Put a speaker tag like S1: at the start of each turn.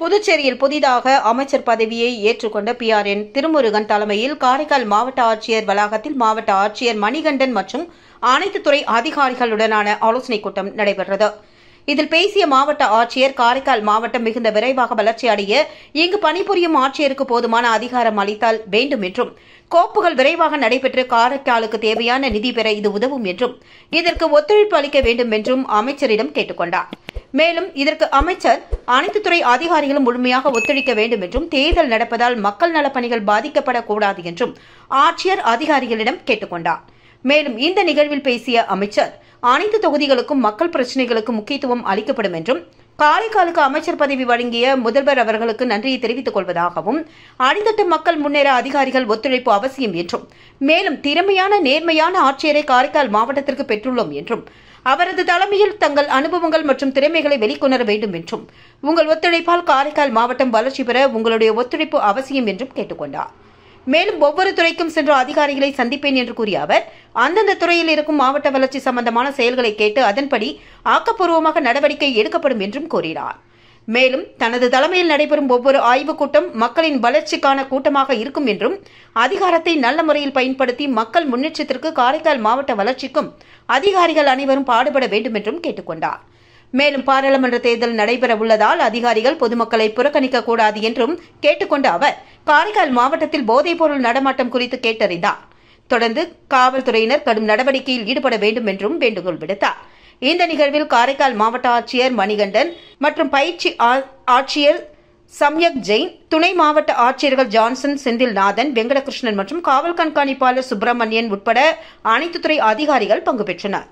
S1: புதுச்சேரியில் புதிதாக அமைச்சர் பதவியை ஏற்றுக்கொண்ட பி ஆர் என் திருமுருகன் தலைமையில் காரைக்கால் மாவட்ட ஆட்சியர் வளாகத்தில் மாவட்ட ஆட்சியர் மணிகண்டன் மற்றும் அனைத்து துறை அதிகாரிகளுடனான ஆலோசனைக் கூட்டம் நடைபெற்றது இதில் பேசிய மாவட்ட ஆட்சியர் காரைக்கால் மாவட்டம் மிகுந்த விரைவாக வளர்ச்சி அடைய இங்கு பணிபுரியும் ஆட்சியருக்கு போதுமான அதிகாரம் அளித்தால் வேண்டும் என்றும் கோப்புகள் விரைவாக நடைபெற்று காரைக்காலுக்கு தேவையான நிதி பெற இது உதவும் என்றும் இதற்கு ஒத்துழைப்பு அளிக்க வேண்டும் என்றும் அமைச்சரிடம் கேட்டுக்கொண்டார் மேலும் இதற்கு அமைச்சர் அனைத்து துறை அதிகாரிகளும் முழுமையாக ஒத்துழைக்க வேண்டும் என்றும் தேர்தல் நடப்பதால் மக்கள் நலப்பணிகள் பாதிக்கப்படக்கூடாது என்றும் ஆட்சியர் அதிகாரிகளிடம் கேட்டுக்கொண்டார் மேலும் இந்த நிகழ்வில் பேசிய அமைச்சர் அனைத்து தொகுதிகளுக்கும் மக்கள் பிரச்சினைகளுக்கு முக்கியத்துவம் அளிக்கப்படும் என்றும் காரைக்காலுக்கு அமைச்சர் பதவி வழங்கிய முதல்வர் அவர்களுக்கு நன்றியை தெரிவித்துக் கொள்வதாகவும் அடித்தட்டு மக்கள் முன்னேற அதிகாரிகள் ஒத்துழைப்பு அவசியம் என்றும் மேலும் திறமையான நேர்மையான ஆட்சியரை காரைக்கால் மாவட்டத்திற்கு பெற்றுள்ளோம் என்றும் அவரது தலைமையில் தங்கள் அனுபவங்கள் மற்றும் திறமைகளை வெளிக்கொணர வேண்டும் என்றும் உங்கள் ஒத்துழைப்பால் காரைக்கால் மாவட்டம் வளர்ச்சி பெற உங்களுடைய ஒத்துழைப்பு அவசியம் என்றும் கேட்டுக்கொண்டார் மேலும் ஒவ்வொரு துறைக்கும் சென்ற அதிகாரிகளை சந்திப்பேன் என்று கூறிய அவர் அந்தந்த துறையில் இருக்கும் மாவட்ட வளர்ச்சி சம்பந்தமான செயல்களை கேட்டு அதன்படி ஆக்கப்பூர்வமாக நடவடிக்கை எடுக்கப்படும் என்றும் கூறினார் மேலும் தனது தலைமையில் நடைபெறும் ஒவ்வொரு ஆய்வுக் கூட்டம் மக்களின் வளர்ச்சிக்கான கூட்டமாக இருக்கும் என்றும் அதிகாரத்தை நல்ல முறையில் பயன்படுத்தி மக்கள் முன்னேற்றத்திற்கு காரைக்கால் மாவட்ட வளர்ச்சிக்கும் அதிகாரிகள் அனைவரும் பாடுபட வேண்டும் என்றும் கேட்டுக்கொண்டார் மேலும் பாராளுமன்ற தேர்தல் நடைபெற உள்ளதால் அதிகாரிகள் பொதுமக்களை புறக்கணிக்க கூடாது என்றும் கேட்டுக்கொண்ட அவர் காரைக்கால் மாவட்டத்தில் போதைப்பொருள் நடமாட்டம் குறித்து கேட்டறிந்தார் தொடர்ந்து காவல்துறையினர் கடும் நடவடிக்கையில் ஈடுபட வேண்டும் என்றும் வேண்டுகோள் விடுத்தார் இந்த நிகழ்வில் காரைக்கால் மாவட்ட ஆட்சியர் மணிகண்டன் மற்றும் பயிற்சி ஆட்சியர் சம்யக் ஜெயின் துணை மாவட்ட ஆட்சியர்கள் ஜான்சன் செந்தில்நாதன் வெங்கடகிருஷ்ணன் மற்றும் காவல் கண்காணிப்பாளர் சுப்பிரமணியன் உட்பட அனைத்து துறை அதிகாரிகள் பங்கு பெற்றனர்